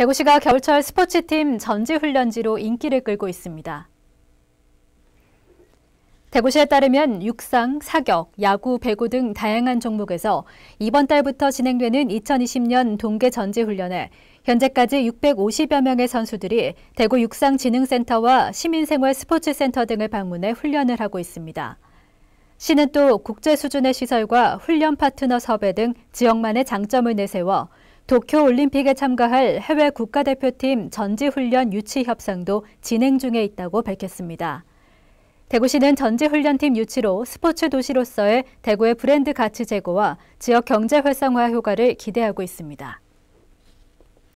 대구시가 겨울철 스포츠팀 전지훈련지로 인기를 끌고 있습니다. 대구시에 따르면 육상, 사격, 야구, 배구 등 다양한 종목에서 이번 달부터 진행되는 2020년 동계 전지훈련에 현재까지 650여 명의 선수들이 대구 육상진흥센터와 시민생활스포츠센터 등을 방문해 훈련을 하고 있습니다. 시는 또 국제 수준의 시설과 훈련 파트너 섭외 등 지역만의 장점을 내세워 도쿄올림픽에 참가할 해외 국가대표팀 전지훈련 유치 협상도 진행 중에 있다고 밝혔습니다. 대구시는 전지훈련팀 유치로 스포츠 도시로서의 대구의 브랜드 가치 제고와 지역 경제 활성화 효과를 기대하고 있습니다.